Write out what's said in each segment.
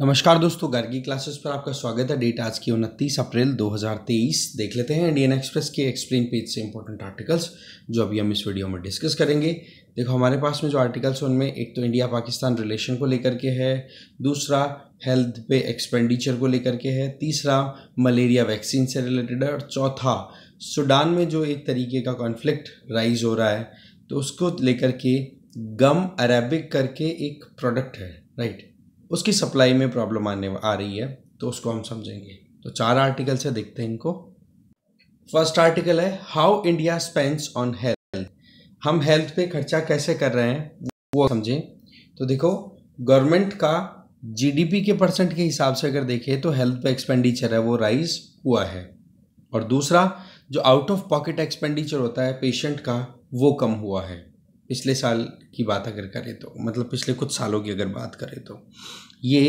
नमस्कार दोस्तों गार्गी क्लासेस पर आपका स्वागत है डेट आज की उनतीस अप्रैल 2023 देख लेते हैं इंडियन एक्सप्रेस के एक्सप्लेन पेज से इंपॉर्टेंट आर्टिकल्स जो अभी हम इस वीडियो में डिस्कस करेंगे देखो हमारे पास में जो आर्टिकल्स हैं उनमें एक तो इंडिया पाकिस्तान रिलेशन को लेकर के है दूसरा हेल्थ पे एक्सपेंडिचर को लेकर के है तीसरा मलेरिया वैक्सीन से रिलेटेड है और चौथा सूडान में जो एक तरीके का कॉन्फ्लिक्ट राइज हो रहा है तो उसको लेकर के गम अरेबिक करके एक प्रोडक्ट है राइट उसकी सप्लाई में प्रॉब्लम आने आ रही है तो उसको हम समझेंगे तो चार आर्टिकल से देखते हैं इनको फर्स्ट आर्टिकल है how India spends on health हम हेल्थ पे खर्चा कैसे कर रहे हैं वो समझें तो देखो गवर्नमेंट का जीडीपी के परसेंट के हिसाब से अगर देखें तो हेल्थ पे एक्सपेंडिचर है वो राइज हुआ है और दूसरा जो आउट ऑफ पॉकेट एक्सपेंडिचर होता है पेशेंट का वो कम हुआ है पिछले साल की बात अगर करें तो मतलब पिछले कुछ सालों की अगर बात करें तो ये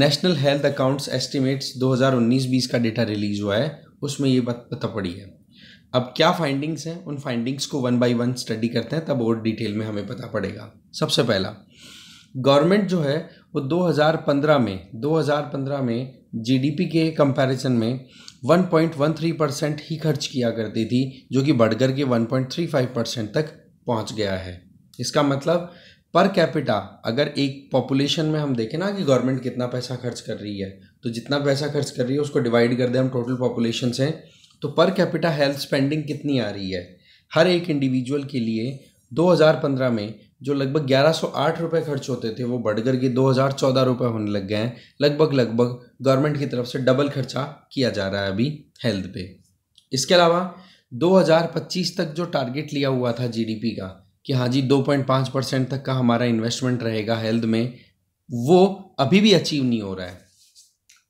नेशनल हेल्थ अकाउंट्स एस्टिमेट्स 2019-20 का डेटा रिलीज़ हुआ है उसमें ये बात पता पड़ी है अब क्या फाइंडिंग्स हैं उन फाइंडिंग्स को वन बाय वन स्टडी करते हैं तब और डिटेल में हमें पता पड़ेगा सबसे पहला गवर्नमेंट जो है वो 2015 में 2015 में जीडीपी के कंपैरिजन में 1.13 परसेंट ही खर्च किया करती थी जो कि बढ़कर के 1.35 परसेंट तक पहुंच गया है इसका मतलब पर कैपिटा अगर एक पॉपुलेशन में हम देखें ना कि गवर्नमेंट कितना पैसा खर्च कर रही है तो जितना पैसा खर्च कर रही है उसको डिवाइड कर दें हम टोटल पॉपुलेशन से तो पर कैपिटा हेल्थ स्पेंडिंग कितनी आ रही है हर एक इंडिविजुअल के लिए 2015 में जो लगभग ग्यारह रुपए खर्च होते थे वो बढ़कर के 2014 रुपए होने लग गए हैं लगभग लगभग गवर्नमेंट की तरफ से डबल खर्चा किया जा रहा है अभी हेल्थ पे इसके अलावा 2025 तक जो टारगेट लिया हुआ था जीडीपी का कि हाँ जी 2.5 परसेंट तक का हमारा इन्वेस्टमेंट रहेगा हेल्थ में वो अभी भी अचीव नहीं हो रहा है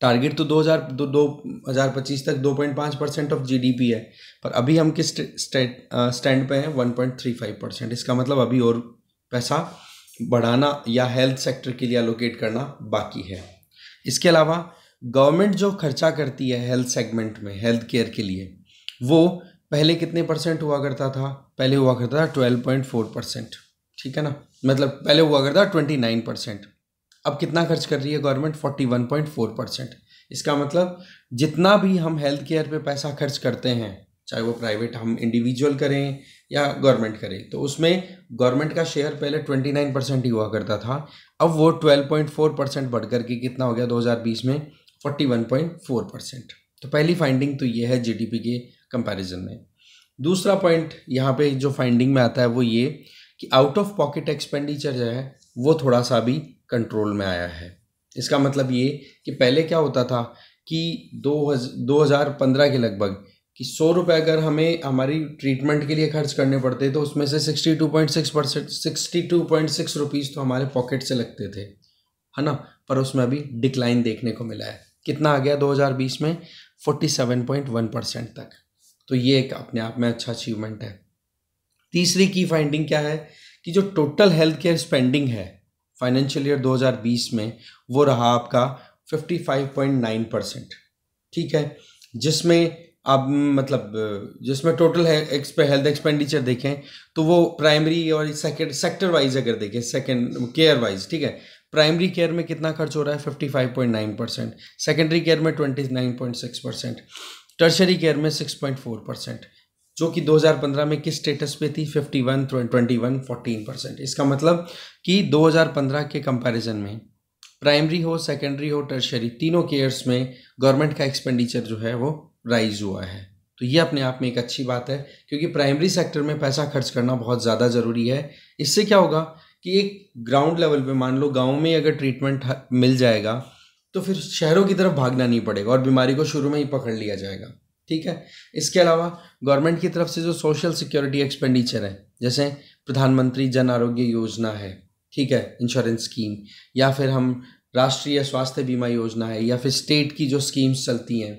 टारगेट तो 2000 दो, दो हजार पच्चीस तक 2.5 परसेंट ऑफ जीडीपी है पर अभी हम किस स्टैंड पे हैं 1.35 परसेंट इसका मतलब अभी और पैसा बढ़ाना या हेल्थ सेक्टर के लिए अलोकेट करना बाकी है इसके अलावा गवर्नमेंट जो खर्चा करती है हेल्थ सेगमेंट में हेल्थ केयर के लिए वो पहले कितने परसेंट हुआ करता था पहले हुआ करता था ट्वेल्व पॉइंट फोर परसेंट ठीक है ना मतलब पहले हुआ करता था ट्वेंटी नाइन परसेंट अब कितना खर्च कर रही है government forty one point four percent इसका मतलब जितना भी हम हेल्थ केयर पे पैसा खर्च करते हैं चाहे वो प्राइवेट हम इंडिविजुअल करें या गवर्नमेंट करें तो उसमें गवर्नमेंट का शेयर पहले ट्वेंटी नाइन परसेंट ही हुआ करता था अब वो ट्वेल्व पॉइंट फोर परसेंट बढ़ करके कितना हो गया दो हज़ार बीस में forty one point four percent तो पहली फाइंडिंग तो ये है जीडीपी के कंपैरिजन में दूसरा पॉइंट यहाँ पे जो फाइंडिंग में आता है वो ये कि आउट ऑफ पॉकेट एक्सपेंडिचर जो है वो थोड़ा सा भी कंट्रोल में आया है इसका मतलब ये कि पहले क्या होता था कि दो हज़ार पंद्रह के लगभग कि सौ रुपये अगर हमें हमारी ट्रीटमेंट के लिए खर्च करने पड़ते तो उसमें से sixty two point six percent sixty two point six rupees तो हमारे पॉकेट से लगते थे है ना पर उसमें अभी डिक्लाइन देखने को मिला है कितना आ गया दो हज़ार बीस में forty seven point one percent तक तो ये एक अपने आप में अच्छा अचीवमेंट है तीसरी की फाइंडिंग क्या है कि जो टोटल हेल्थ केयर स्पेंडिंग है फाइनेंशियल ईयर 2020 में वो रहा आपका 55.9 परसेंट ठीक है जिसमें आप मतलब जिसमें टोटल हेल्थ एक्सपेंडिचर देखें तो वो प्राइमरी और सेकेंड सेक्टर वाइज अगर देखें सेकेंड केयर वाइज ठीक है प्राइमरी केयर में कितना खर्च हो रहा है 55.9 परसेंट सेकेंडरी केयर में 29.6 परसेंट टर्शरी केयर में 6.4 परसेंट जो कि 2015 में किस स्टेटस पे थी 51, 21, 14 परसेंट इसका मतलब कि 2015 के कंपैरिजन में प्राइमरी हो सेकेंडरी हो टर्शरी तीनों केयर्स में गवर्नमेंट का एक्सपेंडिचर जो है वो राइज हुआ है तो ये अपने आप में एक अच्छी बात है क्योंकि प्राइमरी सेक्टर में पैसा खर्च करना बहुत ज़्यादा ज़रूरी है इससे क्या होगा कि एक ग्राउंड लेवल पे मान लो गांव में अगर ट्रीटमेंट मिल जाएगा तो फिर शहरों की तरफ भागना नहीं पड़ेगा और बीमारी को शुरू में ही पकड़ लिया जाएगा ठीक है इसके अलावा गवर्नमेंट की तरफ से जो सोशल सिक्योरिटी एक्सपेंडिचर है जैसे प्रधानमंत्री जन आरोग्य योजना है ठीक है इंश्योरेंस स्कीम या फिर हम राष्ट्रीय स्वास्थ्य बीमा योजना है या फिर स्टेट की जो स्कीम्स चलती हैं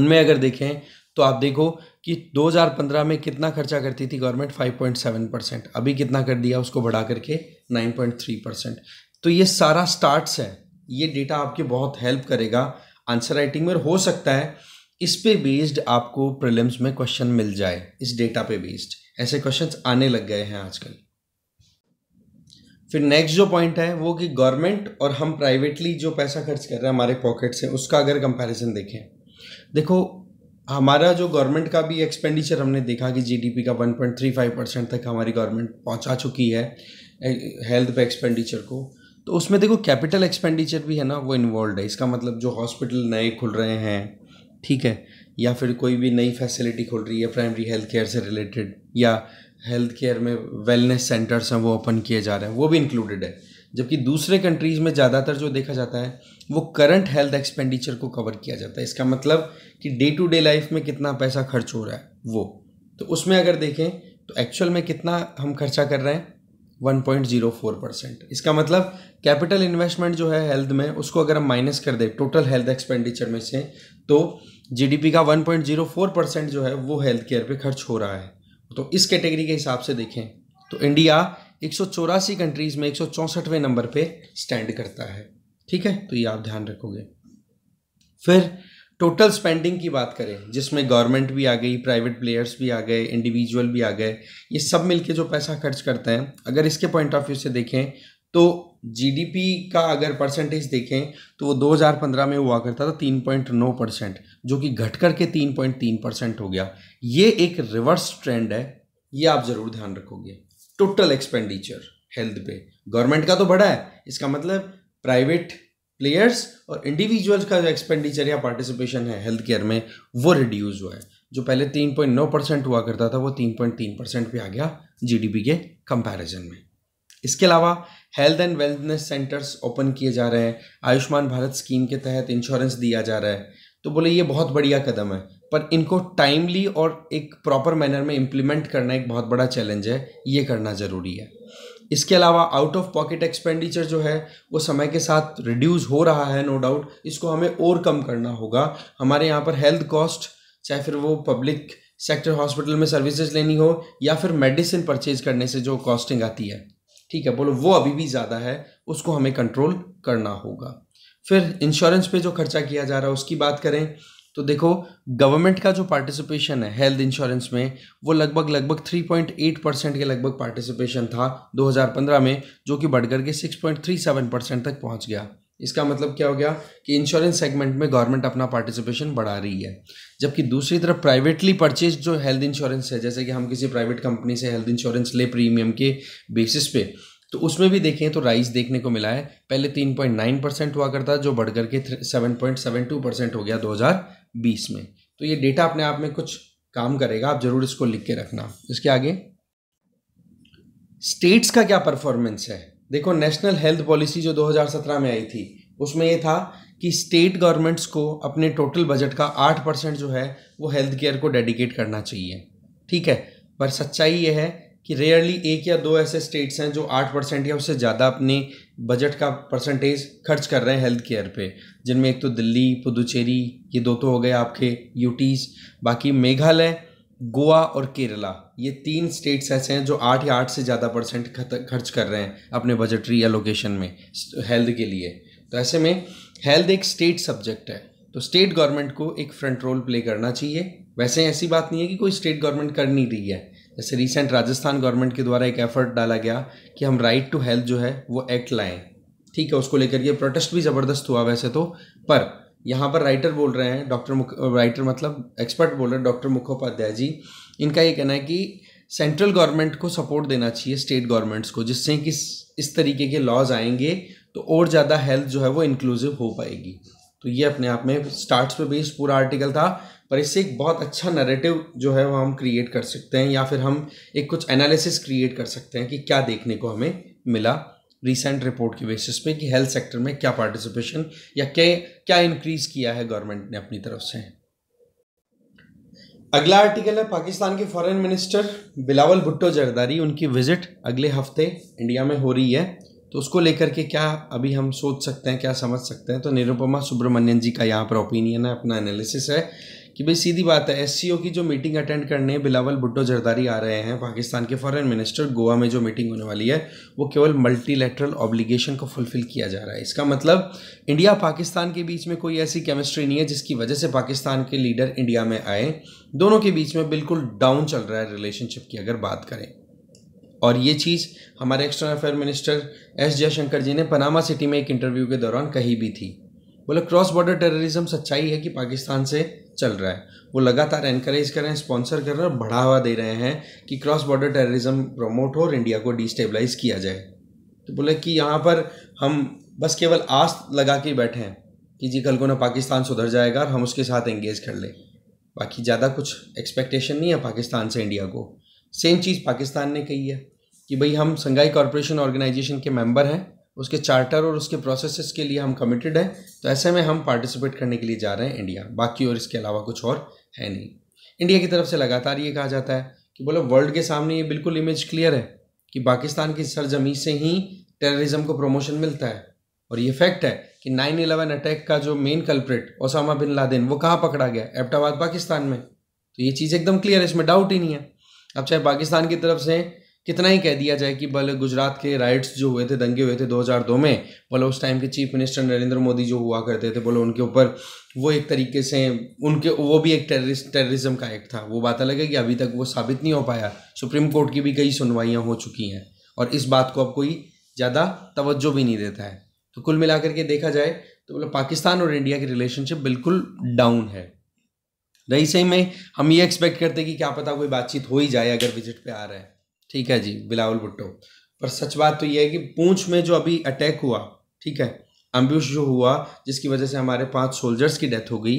उनमें अगर देखें तो आप देखो कि 2015 में कितना खर्चा करती थी गवर्नमेंट 5.7 परसेंट अभी कितना कर दिया उसको बढ़ा करके 9.3 परसेंट तो ये सारा स्टार्ट्स है ये डेटा आपके बहुत हेल्प करेगा आंसर राइटिंग में हो सकता है इस पे बेस्ड आपको प्रिलिम्स में क्वेश्चन मिल जाए इस डेटा पे बेस्ड ऐसे क्वेश्चंस आने लग गए हैं आजकल फिर नेक्स्ट जो पॉइंट है वो कि गवर्नमेंट और हम प्राइवेटली जो पैसा खर्च कर रहे हैं हमारे पॉकेट से उसका अगर कंपैरिजन देखें देखो हमारा जो गवर्नमेंट का भी एक्सपेंडिचर हमने देखा कि जीडीपी का 1.35 परसेंट तक हमारी गवर्नमेंट पहुंचा चुकी है हेल्थ पे एक्सपेंडिचर को तो उसमें देखो कैपिटल एक्सपेंडिचर भी है ना वो इन्वॉल्व है इसका मतलब जो हॉस्पिटल नए खुल रहे हैं ठीक है या फिर कोई भी नई फैसिलिटी खुल रही है प्राइमरी हेल्थ केयर से रिलेटेड या हेल्थ केयर में वेलनेस सेंटर्स हैं वो ओपन किए जा रहे हैं वो भी इंक्लूडेड है जबकि दूसरे कंट्रीज़ में ज़्यादातर जो देखा जाता है वो करंट हेल्थ एक्सपेंडिचर को कवर किया जाता है इसका मतलब कि डे टू डे लाइफ में कितना पैसा खर्च हो रहा है वो तो उसमें अगर देखें तो एक्चुअल में कितना हम खर्चा कर रहे हैं 1.04 परसेंट इसका मतलब कैपिटल इन्वेस्टमेंट जो है हेल्थ में उसको अगर हम माइनस कर दें टोटल हेल्थ एक्सपेंडिचर में से तो जीडीपी का 1.04 परसेंट जो है वो हेल्थ केयर पे खर्च हो रहा है तो इस कैटेगरी के हिसाब से देखें तो इंडिया एक कंट्रीज में एक नंबर पर स्टैंड करता है ठीक है तो ये आप ध्यान रखोगे फिर टोटल स्पेंडिंग की बात करें जिसमें गवर्नमेंट भी आ गई प्राइवेट प्लेयर्स भी आ गए इंडिविजुअल भी आ गए ये सब मिलके जो पैसा खर्च करते हैं अगर इसके पॉइंट ऑफ व्यू से देखें तो जीडीपी का अगर परसेंटेज देखें तो वो 2015 में हुआ करता था 3.9 परसेंट जो कि घटकर के 3.3 परसेंट हो गया ये एक रिवर्स ट्रेंड है ये आप ज़रूर ध्यान रखोगे टोटल एक्सपेंडिचर हेल्थ पे गवर्नमेंट का तो बड़ा है इसका मतलब प्राइवेट प्लेयर्स और इंडिविजुअल्स का जो एक्सपेंडिचर या पार्टिसिपेशन है हेल्थ केयर में वो रिड्यूस हुआ है जो पहले तीन पॉइंट नौ परसेंट हुआ करता था वो तीन पॉइंट तीन परसेंट भी आ गया जीडीपी के कंपैरिजन में इसके अलावा health and wellness centres open किए जा रहे हैं आयुष्मान भारत स्कीम के तहत इंश्योरेंस दिया जा रहा है तो बोले ये बहुत बढ़िया कदम है पर इनको टाइमली और एक प्रॉपर मैनर में इम्प्लीमेंट करना एक बहुत बड़ा चैलेंज है ये करना ज़रूरी है इसके अलावा आउट ऑफ पॉकेट एक्सपेंडिचर जो है वो समय के साथ रिड्यूस हो रहा है नो डाउट इसको हमें और कम करना होगा हमारे यहाँ पर हेल्थ कॉस्ट चाहे फिर वो पब्लिक सेक्टर हॉस्पिटल में सर्विसेज लेनी हो या फिर मेडिसिन परचेज करने से जो कॉस्टिंग आती है ठीक है बोलो वो अभी भी ज़्यादा है उसको हमें कंट्रोल करना होगा फिर इंश्योरेंस पे जो खर्चा किया जा रहा है उसकी बात करें तो देखो गवर्नमेंट का जो पार्टिसिपेशन है हेल्थ इंश्योरेंस में वो लगभग लगभग 3.8 परसेंट के लगभग पार्टिसिपेशन था 2015 में जो कि बढ़कर के 6.37 परसेंट तक पहुंच गया इसका मतलब क्या हो गया कि इंश्योरेंस सेगमेंट में गवर्नमेंट अपना पार्टिसिपेशन बढ़ा रही है जबकि दूसरी तरफ प्राइवेटली परचेज जो हेल्थ इंश्योरेंस है जैसे कि हम किसी प्राइवेट कंपनी से हेल्थ इंश्योरेंस ले प्रीमियम के बेसिस पे तो उसमें भी देखें तो राइस देखने को मिला है पहले तीन पॉइंट नाइन परसेंट हुआ करता जो बढ़कर के seven point seven two percent हो गया दो हजार बीस में तो ये डेटा अपने आप में कुछ काम करेगा आप ज़रूर इसको लिख के रखना इसके आगे स्टेट्स का क्या परफॉर्मेंस है देखो नेशनल हेल्थ पॉलिसी जो 2017 में आई थी उसमें ये था कि स्टेट गवर्नमेंट्स को अपने टोटल बजट का आठ परसेंट जो है वो हेल्थ केयर को डेडिकेट करना चाहिए ठीक है पर सच्चाई ये है कि रेयरली एक या दो ऐसे स्टेट्स हैं जो आठ परसेंट या उससे ज़्यादा अपने बजट का परसेंटेज खर्च कर रहे हैं हेल्थ केयर पे जिनमें एक तो दिल्ली पुदुचेरी ये दो तो हो गए आपके यूटीज़ बाकी मेघालय गोवा और केरला ये तीन स्टेट्स ऐसे हैं जो आठ या आठ से ज़्यादा परसेंट खर्च कर रहे हैं अपने बजटरी एलोकेशन में हेल्थ के लिए तो ऐसे में हेल्थ एक स्टेट सब्जेक्ट है तो स्टेट गवर्नमेंट को एक फ्रंट रोल प्ले करना चाहिए वैसे ऐसी बात नहीं है कि कोई स्टेट गवर्नमेंट कर नहीं रही है जैसे रिसेंट राजस्थान गवर्नमेंट के द्वारा एक एफर्ट डाला गया कि हम राइट टू हेल्थ जो है वो एक्ट लाएं ठीक है उसको लेकर के प्रोटेस्ट भी ज़बरदस्त हुआ वैसे तो पर यहाँ पर राइटर बोल रहे हैं डॉक्टर राइटर मतलब एक्सपर्ट बोल रहे हैं डॉक्टर मुखोपाध्याय जी इनका ये कहना है कि सेंट्रल गवर्नमेंट को सपोर्ट देना चाहिए स्टेट गवर्नमेंट्स को जिससे कि इस तरीके के लॉज आएंगे तो और ज़्यादा हेल्थ जो है वो इंक्लूसिव हो पाएगी तो ये अपने आप में स्टार्ट्स पे बेस्ड पूरा आर्टिकल था पर इससे एक बहुत अच्छा नरेटिव जो है वो हम क्रिएट कर सकते हैं या फिर हम एक कुछ एनालिसिस क्रिएट कर सकते हैं कि क्या देखने को हमें मिला रिसेंट रिपोर्ट की बेसिस पे कि हेल्थ सेक्टर में क्या पार्टिसिपेशन या क्या क्या इंक्रीज किया है गवर्नमेंट ने अपनी तरफ से अगला आर्टिकल है पाकिस्तान के फॉरेन मिनिस्टर बिलावल भुट्टो जरदारी उनकी विजिट अगले हफ्ते इंडिया में हो रही है तो उसको लेकर के क्या अभी हम सोच सकते हैं क्या समझ सकते हैं तो निरुपमा सुब्रमण्यन जी का यहाँ पर ओपिनियन है अपना एनालिसिस है कि भाई सीधी बात है एस की जो मीटिंग अटेंड करने बिलावल भुट्टो जरदारी आ रहे हैं पाकिस्तान के फॉरेन मिनिस्टर गोवा में जो मीटिंग होने वाली है वो केवल मल्टीलेटरल ऑब्लिगेशन को फुलफिल किया जा रहा है इसका मतलब इंडिया पाकिस्तान के बीच में कोई ऐसी केमिस्ट्री नहीं है जिसकी वजह से पाकिस्तान के लीडर इंडिया में आए दोनों के बीच में बिल्कुल डाउन चल रहा है रिलेशनशिप की अगर बात करें और ये चीज़ हमारे external affair minister S Jaishankar ji ने पनामा सिटी में एक इंटरव्यू के दौरान कही भी थी बोले क्रॉस बॉर्डर टेररिज्म सच्चाई है कि पाकिस्तान से चल रहा है वो लगातार एनकरेज कर रहे हैं स्पॉन्सर कर रहे हैं और बढ़ावा दे रहे हैं कि क्रॉस बॉर्डर टेररिज्म प्रमोट हो और इंडिया को डिस्टेबलाइज किया जाए तो बोले कि यहाँ पर हम बस केवल आस लगा के बैठे हैं कि जी कल को ना पाकिस्तान सुधर जाएगा और हम उसके साथ एंगेज कर लें बाकी ज़्यादा कुछ एक्सपेक्टेशन नहीं है पाकिस्तान से इंडिया को सेम चीज़ पाकिस्तान ने कही है कि भाई हम संघाई कॉरपोरेशन ऑर्गेनाइजेशन के मेंबर हैं उसके चार्टर और उसके प्रोसेसेस के लिए हम कमिटेड हैं तो ऐसे में हम पार्टिसिपेट करने के लिए जा रहे हैं इंडिया बाकी और इसके अलावा कुछ और है नहीं इंडिया की तरफ से लगातार ये कहा जाता है कि बोलो वर्ल्ड के सामने ये बिल्कुल इमेज क्लियर है कि पाकिस्तान की सरजमी से ही टेररिज्म को प्रमोशन मिलता है और ये फैक्ट है कि नाइन इलेवन अटैक का जो main culprit Osama bin Laden वो कहाँ पकड़ा गया एबटाबाद पाकिस्तान में तो ये चीज़ एकदम क्लियर है इसमें डाउट ही नहीं है अब चाहे पाकिस्तान की तरफ से कितना ही कह दिया जाए कि भले गुजरात के राइट्स जो हुए थे दंगे हुए थे 2002 में भले उस टाइम के चीफ मिनिस्टर नरेंद्र मोदी जो हुआ करते थे बोले उनके ऊपर वो एक तरीके से उनके वो भी एक टेररिस्ट टेररिज्म का एक्ट था वो बात अलग है कि अभी तक वो साबित नहीं हो पाया सुप्रीम कोर्ट की भी कई सुनवाइयाँ हो चुकी हैं और इस बात को अब कोई ज़्यादा तवज्जो भी नहीं देता है तो कुल मिलाकर के देखा जाए तो बोले पाकिस्तान और इंडिया की रिलेशनशिप बिल्कुल डाउन है रही सही में हम ये एक्सपेक्ट करते कि क्या पता कोई बातचीत हो ही जाए अगर विजिट पे आ रहे हैं ठीक है जी बिलावल भुट्टो पर सच बात तो यह है कि पूंछ में जो अभी अटैक हुआ ठीक है अम्ब्यूश जो हुआ जिसकी वजह से हमारे पांच सोल्जर्स की डेथ हो गई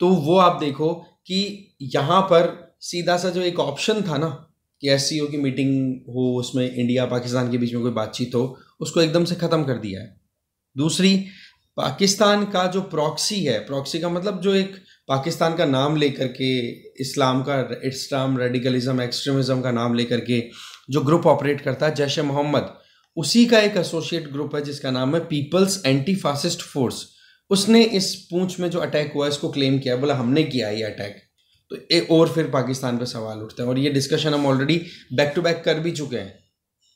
तो वो आप देखो कि यहाँ पर सीधा सा जो एक ऑप्शन था ना कि एस की मीटिंग हो उसमें इंडिया पाकिस्तान के बीच में कोई बातचीत हो उसको एकदम से ख़त्म कर दिया है दूसरी पाकिस्तान का जो प्रॉक्सी है प्रॉक्सी का मतलब जो एक पाकिस्तान का नाम लेकर के इस्लाम का इस्लाम रेडिकलिज्म एक्सट्रीमिज़म का नाम लेकर के जो ग्रुप ऑपरेट करता है जैश मोहम्मद उसी का एक एसोसिएट ग्रुप है जिसका नाम है पीपल्स एंटी फासिस्ट फोर्स उसने इस पूंछ में जो अटैक हुआ इसको क्लेम किया बोला हमने किया ये अटैक तो ए और फिर पाकिस्तान पे सवाल उठते हैं और ये डिस्कशन हम ऑलरेडी बैक टू बैक कर भी चुके हैं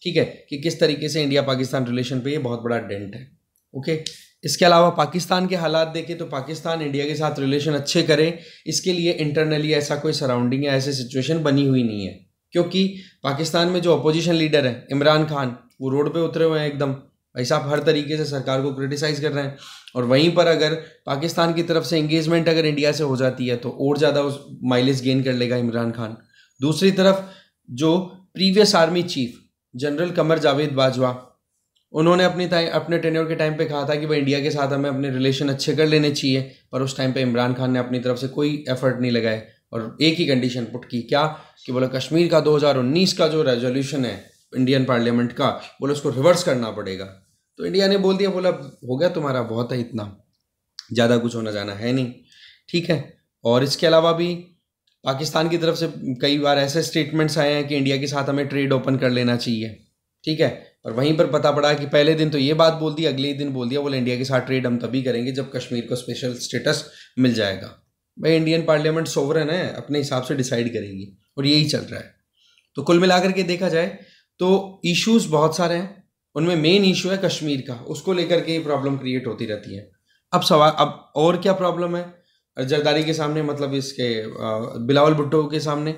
ठीक है कि किस तरीके से इंडिया पाकिस्तान रिलेशन पे ये बहुत बड़ा डेंट है ओके इसके अलावा पाकिस्तान के हालात देखें तो पाकिस्तान इंडिया के साथ रिलेशन अच्छे करें इसके लिए इंटरनली ऐसा कोई सराउंडिंग या ऐसी सिचुएशन बनी हुई नहीं है क्योंकि पाकिस्तान में जो अपोजिशन लीडर हैं इमरान खान वो रोड पे उतरे हुए हैं एकदम भाई साहब हर तरीके से सरकार को क्रिटिसाइज़ कर रहे हैं और वहीं पर अगर पाकिस्तान की तरफ से इंगेजमेंट अगर इंडिया से हो जाती है तो और ज़्यादा उस माइलेज गेन कर लेगा इमरान खान दूसरी तरफ जो previous army chief general Qamar Javed Bajwa उन्होंने अपनी अपने टेन्योर के टाइम पे कहा था कि भाई इंडिया के साथ हमें अपने रिलेशन अच्छे कर लेने चाहिए पर उस टाइम पे इमरान खान ने अपनी तरफ से कोई एफर्ट नहीं लगाए और एक ही कंडीशन पुट की क्या कि बोला कश्मीर का 2019 का जो रेजोल्यूशन है इंडियन पार्लियामेंट का बोलो उसको रिवर्स करना पड़ेगा तो इंडिया ने बोल दिया बोला हो गया तुम्हारा बहुत है इतना ज़्यादा कुछ होना जाना है नहीं ठीक है और इसके अलावा भी पाकिस्तान की तरफ से कई बार ऐसे स्टेटमेंट्स आए हैं कि इंडिया के साथ हमें ट्रेड ओपन कर लेना चाहिए ठीक है और वहीं पर पता पड़ा कि पहले दिन तो ये बात बोल दी अगले दिन बोल दिया बोले इंडिया के साथ ट्रेड हम तभी करेंगे जब कश्मीर को स्पेशल स्टेटस मिल जाएगा भाई इंडियन पार्लियामेंट सोवरन है अपने हिसाब से डिसाइड करेगी और यही चल रहा है तो कुल मिलाकर के देखा जाए तो इश्यूज बहुत सारे हैं उनमें मेन इशू है कश्मीर का उसको लेकर के ये प्रॉब्लम क्रिएट होती रहती है अब सवाल अब और क्या प्रॉब्लम है जरदारी के सामने मतलब इसके बिलावल भुट्टो के सामने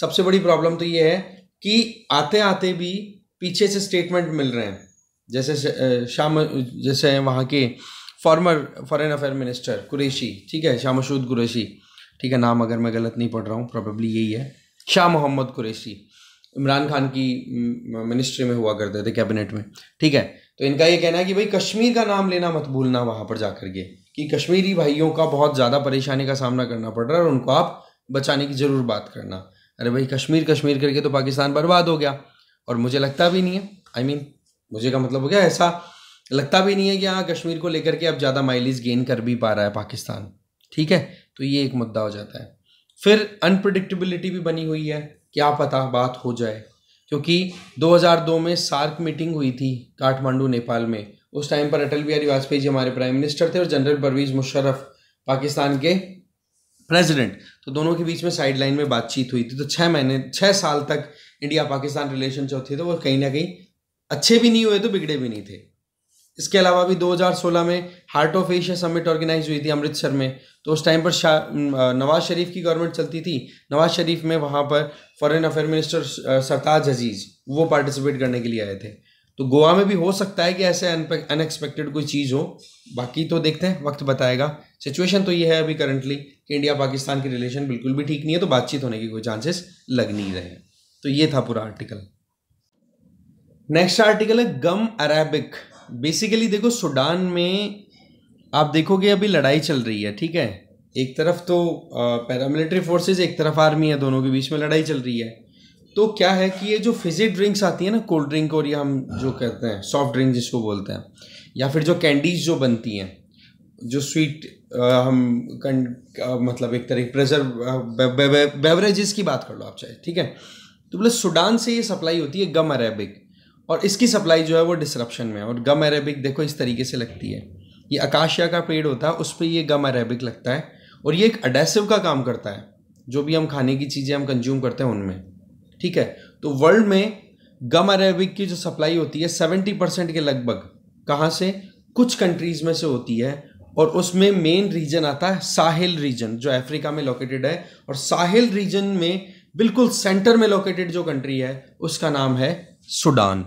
सबसे बड़ी प्रॉब्लम तो ये है कि आते आते भी पीछे से स्टेटमेंट मिल रहे हैं जैसे शाम जैसे वहाँ के former foreign affair minister Qureshi ठीक है शाह मशूद कुरेशी ठीक है नाम अगर मैं गलत नहीं पढ़ रहा हूँ प्रॉबेबली यही है शाह मोहम्मद कुरेशी इमरान खान की मिनिस्ट्री में हुआ करते थे कैबिनेट में ठीक है तो इनका ये कहना है कि भाई कश्मीर का नाम लेना मत भूलना वहाँ पर जा के कि कश्मीरी भाइयों का बहुत ज़्यादा परेशानी का सामना करना पड़ रहा है और उनको आप बचाने की ज़रूर बात करना अरे भाई कश्मीर कश्मीर करके तो पाकिस्तान बर्बाद हो गया और मुझे लगता भी नहीं है आई I मीन mean, मुझे का मतलब हो गया ऐसा लगता भी नहीं है कि हाँ कश्मीर को लेकर के अब ज़्यादा माइलेज गेन कर भी पा रहा है पाकिस्तान ठीक है तो ये एक मुद्दा हो जाता है फिर अनप्रडिक्टेबिलिटी भी बनी हुई है क्या पता बात हो जाए क्योंकि 2002 में सार्क मीटिंग हुई थी काठमांडू नेपाल में उस टाइम पर अटल बिहारी वाजपेयी जी हमारे प्राइम मिनिस्टर थे और जनरल परवीज मुशर्रफ पाकिस्तान के प्रेसिडेंट तो दोनों के बीच में साइडलाइन में बातचीत हुई थी तो छः महीने छः साल तक इंडिया पाकिस्तान रिलेशन जो थे तो वो कहीं ना कहीं अच्छे भी नहीं हुए तो बिगड़े भी नहीं थे इसके अलावा भी 2016 में heart of Asia summit organise हुई थी अमृतसर में तो उस टाइम पर नवाज शरीफ की गवर्नमेंट चलती थी नवाज शरीफ में वहाँ पर foreign affair minister Sartaj Aziz वो पार्टिसिपेट करने के लिए आए थे तो गोवा में भी हो सकता है कि ऐसे अनएक्सपेक्टेड कोई चीज़ हो बाकी तो देखते हैं वक्त बताएगा सिचुएशन तो ये है अभी करंटली कि इंडिया पाकिस्तान की रिलेशन बिल्कुल भी ठीक नहीं है तो बातचीत होने की कोई चांसेस लग नहीं रहे हैं तो ये था पूरा आर्टिकल नेक्स्ट आर्टिकल है गम अरेबिक बेसिकली देखो सूडान में आप देखोगे अभी लड़ाई चल रही है ठीक है एक तरफ तो पैरामिलिट्री फोर्सेस एक तरफ आर्मी है दोनों के बीच में लड़ाई चल रही है तो क्या है कि ये जो फिजी ड्रिंक्स आती है ना कोल्ड ड्रिंक और ये हम जो कहते हैं सॉफ्ट ड्रिंक जिसको बोलते हैं या फिर जो कैंडीज जो बनती हैं जो स्वीट आ, हम कंड मतलब एक तरह प्रेजर बेवरेजेस की बात कर लो आप चाहे ठीक है तो बोले सूडान से ये सप्लाई होती है गम अरेबिक और इसकी सप्लाई जो है वो डिसरप्शन में है और गम अरेबिक देखो इस तरीके से लगती है ये आकाशिया का पेड़ होता है उस पर ये गम अरेबिक लगता है और ये एक अडेसिव का काम करता है जो भी हम खाने की चीज़ें हम कंज्यूम करते हैं उनमें ठीक है तो वर्ल्ड में गम अरेबिक की जो सप्लाई होती है सेवेंटी परसेंट के लगभग कहाँ से कुछ कंट्रीज़ में से होती है और उसमें मेन रीजन आता है साहिल रीजन जो अफ्रीका में लोकेटेड है और साहिल रीजन में बिल्कुल सेंटर में लोकेटेड जो कंट्री है उसका नाम है Sudan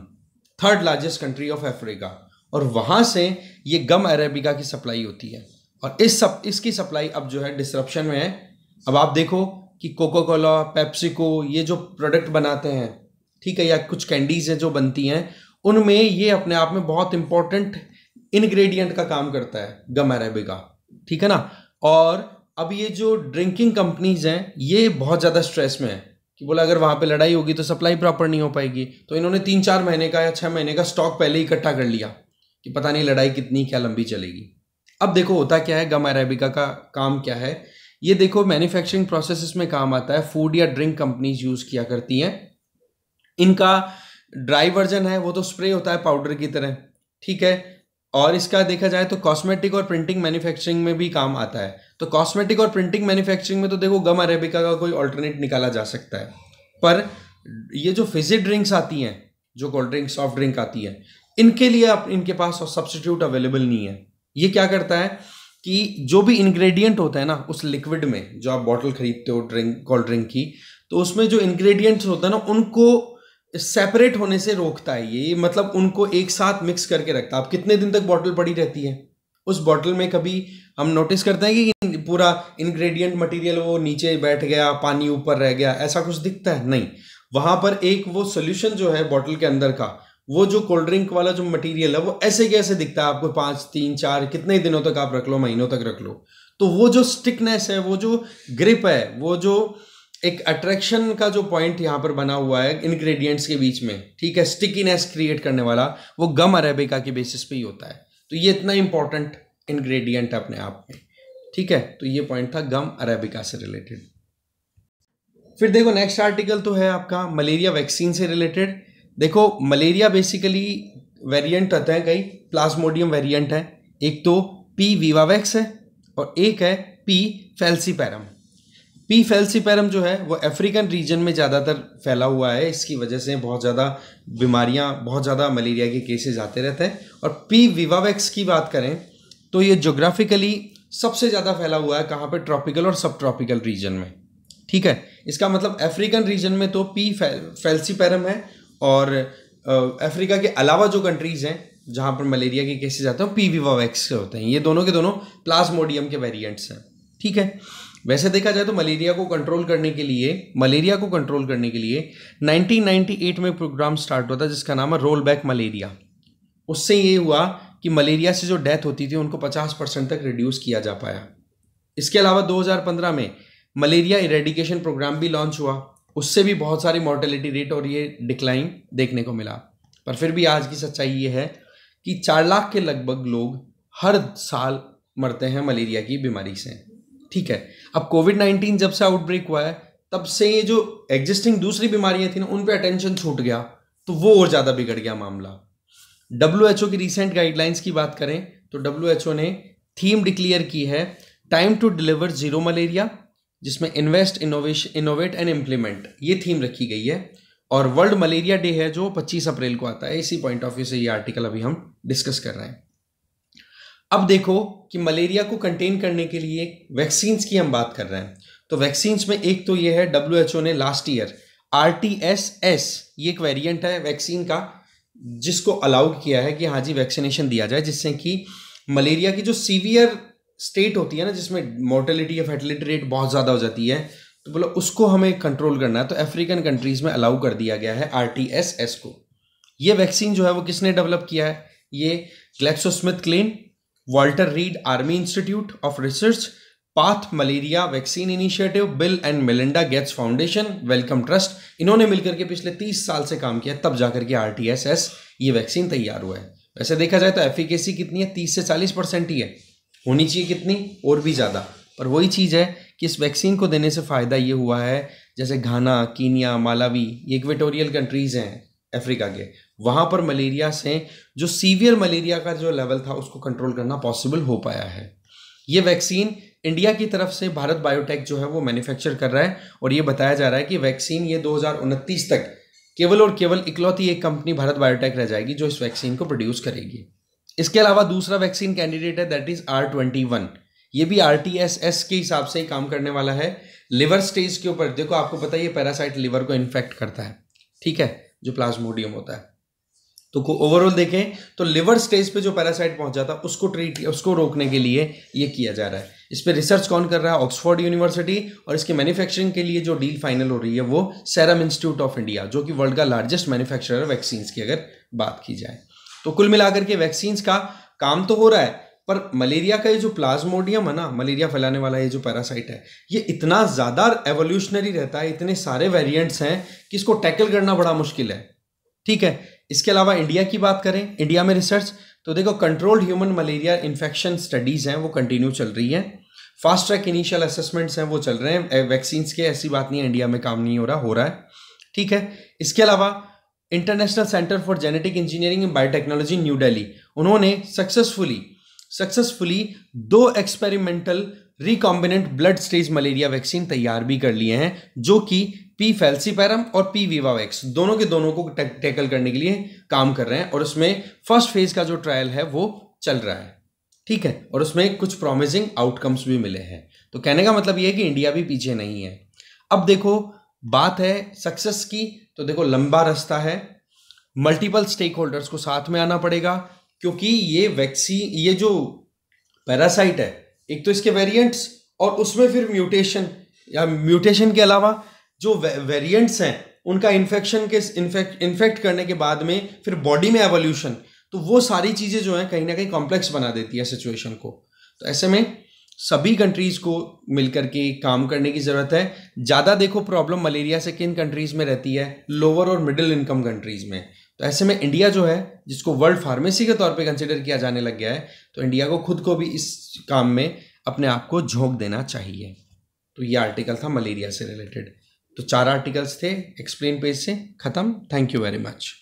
third largest country of Africa और वहाँ से ये गम अरेबिका की सप्लाई होती है और इस सब इसकी सप्लाई अब जो है डिस्ट्रप्शन में है अब आप देखो कि कोको कोला पेप्सिको ये जो प्रोडक्ट बनाते हैं ठीक है या कुछ कैंडीज हैं जो बनती हैं उनमें ये अपने आप में बहुत इंपॉर्टेंट इंग्रेडिएंट का काम करता है गम अरेबिका ठीक है ना और अब ये जो ड्रिंकिंग कंपनीज हैं ये बहुत ज़्यादा स्ट्रेस में है कि बोला अगर वहाँ पे लड़ाई होगी तो सप्लाई प्रॉपर नहीं हो पाएगी तो इन्होंने तीन चार महीने का या छः महीने का स्टॉक पहले ही इकट्ठा कर लिया कि पता नहीं लड़ाई कितनी क्या लंबी चलेगी अब देखो होता क्या है गम अरेबिका का काम क्या है ये देखो मैन्युफैक्चरिंग प्रोसेस में काम आता है फूड या ड्रिंक कंपनीज यूज़ किया करती हैं इनका ड्राई वर्जन है वो तो स्प्रे होता है पाउडर की तरह ठीक है और इसका देखा जाए तो कॉस्मेटिक और प्रिंटिंग मैन्युफैक्चरिंग में भी काम आता है तो कॉस्मेटिक और प्रिंटिंग मैन्युफैक्चरिंग में तो देखो गम अरेबिका का कोई ऑल्टरनेट निकाला जा सकता है पर ये जो फिजी ड्रिंक्स आती हैं जो कोल्ड ड्रिंक सॉफ्ट ड्रिंक आती है इनके लिए आप इनके पास सब्सटीट्यूट अवेलेबल नहीं है ये क्या करता है कि जो भी इंग्रेडिएंट होता है ना उस लिक्विड में जो आप बॉटल खरीदते हो ड्रिंक कोल्ड ड्रिंक की तो उसमें जो इंग्रेडिएंट्स होता है ना उनको सेपरेट होने से रोकता है ये मतलब उनको एक साथ मिक्स करके रखता है आप कितने दिन तक बॉटल पड़ी रहती है उस बॉटल में कभी हम नोटिस करते हैं कि पूरा इंग्रेडिएंट मटेरियल वो नीचे बैठ गया पानी ऊपर रह गया ऐसा कुछ दिखता है नहीं वहां पर एक वो सोल्यूशन जो है बॉटल के अंदर का वो जो कोल्ड ड्रिंक वाला जो मटेरियल है वो ऐसे कैसे दिखता है आपको पांच तीन चार कितने दिनों तक आप रख लो महीनों तक रख लो तो वो जो स्टिकनेस है वो जो ग्रिप है वो जो एक अट्रैक्शन का जो पॉइंट यहाँ पर बना हुआ है इंग्रेडिएंट्स के बीच में ठीक है स्टिकीनेस क्रिएट करने वाला वो गम अरेबिका के बेसिस पे ही होता है तो ये इतना इंपॉर्टेंट इंग्रेडिएंट है अपने आप में ठीक है तो ये पॉइंट था गम अरेबिका से रिलेटेड फिर देखो नेक्स्ट आर्टिकल तो है आपका मलेरिया वैक्सीन से रिलेटेड देखो मलेरिया बेसिकली वेरिएंट रहते हैं कई प्लाज्मोडियम वेरिएंट है एक तो पी वीवावैक्स है और एक है पी फेल्सीपैरम पी फेल्सीपैरम जो है वो अफ्रीकन रीजन में ज़्यादातर फैला हुआ है इसकी वजह से बहुत ज़्यादा बीमारियां बहुत ज़्यादा मलेरिया के केसेस आते रहते हैं और पी विवावैक्स की बात करें तो ये जोग्राफिकली सबसे ज़्यादा फैला हुआ है कहाँ पे ट्रॉपिकल और सब ट्रॉपिकल रीजन में ठीक है इसका मतलब अफ्रीकन रीजन में तो पी फैल फेल्सीपेरम है और अफ्रीका के अलावा जो कंट्रीज़ हैं जहाँ पर मलेरिया के केसेस आते हैं पी वीवावैक्स के होते हैं ये दोनों के दोनों प्लाज्मोडियम के वेरियंट्स हैं ठीक है वैसे देखा जाए तो मलेरिया को कंट्रोल करने के लिए मलेरिया को कंट्रोल करने के लिए 1998 में प्रोग्राम स्टार्ट हुआ था जिसका नाम है रोल बैक मलेरिया उससे ये हुआ कि मलेरिया से जो डेथ होती थी उनको 50 परसेंट तक रिड्यूस किया जा पाया इसके अलावा 2015 में मलेरिया इरेडिकेशन प्रोग्राम भी लॉन्च हुआ उससे भी बहुत सारी मोर्टेलिटी रेट और ये डिक्लाइन देखने को मिला पर फिर भी आज की सच्चाई ये है कि चार लाख के लगभग लोग हर साल मरते हैं मलेरिया की बीमारी से ठीक है अब कोविड नाइन्टीन जब से आउटब्रेक हुआ है तब से ये जो एग्जिस्टिंग दूसरी बीमारियां थी ना उन पर अटेंशन छूट गया तो वो और ज़्यादा बिगड़ गया मामला डब्ल्यू की रिसेंट गाइडलाइंस की बात करें तो डब्ल्यू ने थीम डिक्लेयर की है time to deliver zero malaria जिसमें invest innovate innovate and implement ये थीम रखी गई है और वर्ल्ड मलेरिया डे है जो 25 अप्रैल को आता है इसी पॉइंट ऑफ व्यू से ये आर्टिकल अभी हम डिस्कस कर रहे हैं अब देखो कि मलेरिया को कंटेन करने के लिए वैक्सीन्स की हम बात कर रहे हैं तो वैक्सीन्स में एक तो ये है डब्ल्यू ने last year R T S S ये एक वेरियंट है वैक्सीन का जिसको अलाउ किया है कि हाँ जी वैक्सीनेशन दिया जाए जिससे कि मलेरिया की जो सीवियर स्टेट होती है ना जिसमें मोर्टेलिटी या फर्टिलिटी रेट बहुत ज़्यादा हो जाती है तो बोला उसको हमें कंट्रोल करना है तो अफ्रीकन कंट्रीज़ में अलाउ कर दिया गया है आर टी एस एस को ये वैक्सीन जो है वो किसने डेवलप किया है ये GlaxoSmithKline Walter Reed Army Institute of Research PATH Malaria Vaccine Initiative Bill and Melinda Gates Foundation Wellcome Trust इन्होंने मिलकर के पिछले तीस साल से काम किया तब जाकर के आर ये वैक्सीन तैयार हुआ है वैसे देखा जाए तो एफिकेसी कितनी है तीस से चालीस परसेंट ही है होनी चाहिए कितनी और भी ज़्यादा पर वही चीज़ है कि इस वैक्सीन को देने से फ़ायदा ये हुआ है जैसे घाना कीनिया मालावी ये इक्वेटोरियल कंट्रीज़ हैं अफ्रीका के वहाँ पर मलेरिया से जो सीवियर मलेरिया का जो लेवल था उसको कंट्रोल करना पॉसिबल हो पाया है ये वैक्सीन इंडिया की तरफ से भारत बायोटेक जो है वो मैन्युफैक्चर कर रहा है और ये बताया जा रहा है कि वैक्सीन ये दो तक केवल और केवल इकलौती एक कंपनी भारत बायोटेक रह जाएगी जो इस वैक्सीन को प्रोड्यूस करेगी इसके अलावा दूसरा वैक्सीन कैंडिडेट है that is R twenty one ये भी आर टी एस एस के हिसाब से ही काम करने वाला है लिवर स्टेज के ऊपर देखो आपको पता है ये पैरासाइट लिवर को इन्फेक्ट करता है ठीक है जो प्लाज्मोडियम होता है तो को ओवरऑल देखें तो लिवर स्टेज पे जो पैरासाइट पहुंच जाता है उसको ट्रीट उसको रोकने के लिए ये किया जा रहा है इस पर रिसर्च कौन कर रहा है ऑक्सफोर्ड यूनिवर्सिटी और इसके मैन्युफैक्चरिंग के लिए जो डील फाइनल हो रही है वो सेरम इंस्टीट्यूट ऑफ इंडिया जो कि वर्ल्ड का लार्जेस्ट मैन्युफैक्चरर वैक्सीन की अगर बात की जाए तो कुल मिलाकर के वैक्सीन्स का काम तो हो रहा है पर मलेरिया का ये जो प्लाज्मोडियम है ना मलेरिया फैलाने वाला ये जो पैरासाइट है ये इतना ज़्यादा एवोल्यूशनरी रहता है इतने सारे वेरियंट्स हैं कि इसको टैकल करना बड़ा मुश्किल है ठीक है इसके अलावा इंडिया की बात करें इंडिया में रिसर्च तो देखो controlled human malaria infection studies हैं वो कंटिन्यू चल रही हैं फास्ट ट्रैक इनिशियल असेसमेंट्स हैं वो चल रहे हैं वैक्सीन्स के ऐसी बात नहीं है इंडिया में काम नहीं हो रहा हो रहा है ठीक है इसके अलावा International Centre for Genetic Engineering and Biotechnology New Delhi उन्होंने सक्सेसफुली सक्सेसफुली दो experimental recombinant blood stage malaria vaccine तैयार भी कर लिए हैं जो कि पी फेल्सीपैरम और पी वीवावैक्स दोनों के दोनों को टैकल करने के लिए काम कर रहे हैं और उसमें फर्स्ट फेज का जो ट्रायल है वो चल रहा है ठीक है और उसमें कुछ प्रॉमिसिंग आउटकम्स भी मिले हैं तो कहने का मतलब ये है कि इंडिया भी पीछे नहीं है अब देखो बात है सक्सेस की तो देखो लंबा रास्ता है मल्टीपल स्टेक होल्डर्स को साथ में आना पड़ेगा क्योंकि ये वैक्सीन ये जो पैरासाइट है एक तो इसके वेरिएंट्स और उसमें फिर म्यूटेशन या म्यूटेशन के अलावा जो वेरिएंट्स हैं उनका इन्फेक्शन के इन्फेक्ट इन्फेक्ट करने के बाद में फिर बॉडी में एवोल्यूशन तो वो सारी चीज़ें जो हैं कहीं ना कहीं कॉम्प्लेक्स बना देती है सिचुएशन को तो ऐसे में सभी कंट्रीज़ को मिलकर के काम करने की ज़रूरत है ज़्यादा देखो प्रॉब्लम मलेरिया से किन कंट्रीज़ में रहती है लोअर और मिडिल इनकम कंट्रीज़ में तो ऐसे में इंडिया जो है जिसको वर्ल्ड फार्मेसी के तौर पे कंसिडर किया जाने लग गया है तो इंडिया को खुद को भी इस काम में अपने आप को झोंक देना चाहिए तो ये आर्टिकल था मलेरिया से रिलेटेड तो चार आर्टिकल्स थे एक्सप्लेन पेज से ख़त्म थैंक यू वेरी मच